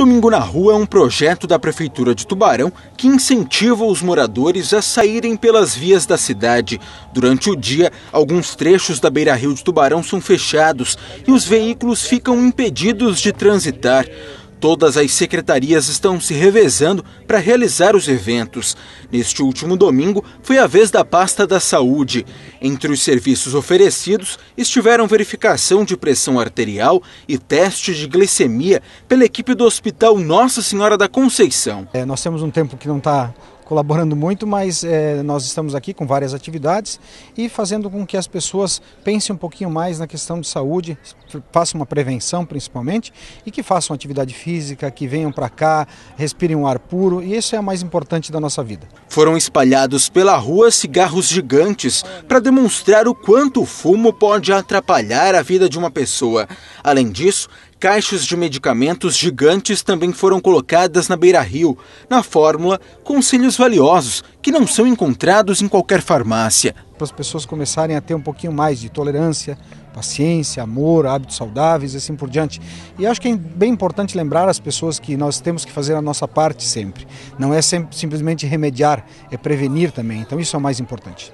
Domingo na Rua é um projeto da Prefeitura de Tubarão que incentiva os moradores a saírem pelas vias da cidade. Durante o dia, alguns trechos da beira-rio de Tubarão são fechados e os veículos ficam impedidos de transitar. Todas as secretarias estão se revezando para realizar os eventos. Neste último domingo, foi a vez da pasta da saúde. Entre os serviços oferecidos estiveram verificação de pressão arterial e teste de glicemia pela equipe do Hospital Nossa Senhora da Conceição. É, nós temos um tempo que não está colaborando muito, mas é, nós estamos aqui com várias atividades e fazendo com que as pessoas pensem um pouquinho mais na questão de saúde, façam uma prevenção principalmente e que façam atividade física, que venham para cá, respirem um ar puro e isso é a mais importante da nossa vida. Foram espalhados pela rua cigarros gigantes para demonstrar o quanto o fumo pode atrapalhar a vida de uma pessoa. Além disso, Caixas de medicamentos gigantes também foram colocadas na beira-rio. Na fórmula, conselhos valiosos que não são encontrados em qualquer farmácia. Para as pessoas começarem a ter um pouquinho mais de tolerância, paciência, amor, hábitos saudáveis e assim por diante. E acho que é bem importante lembrar as pessoas que nós temos que fazer a nossa parte sempre. Não é simplesmente remediar, é prevenir também. Então isso é o mais importante.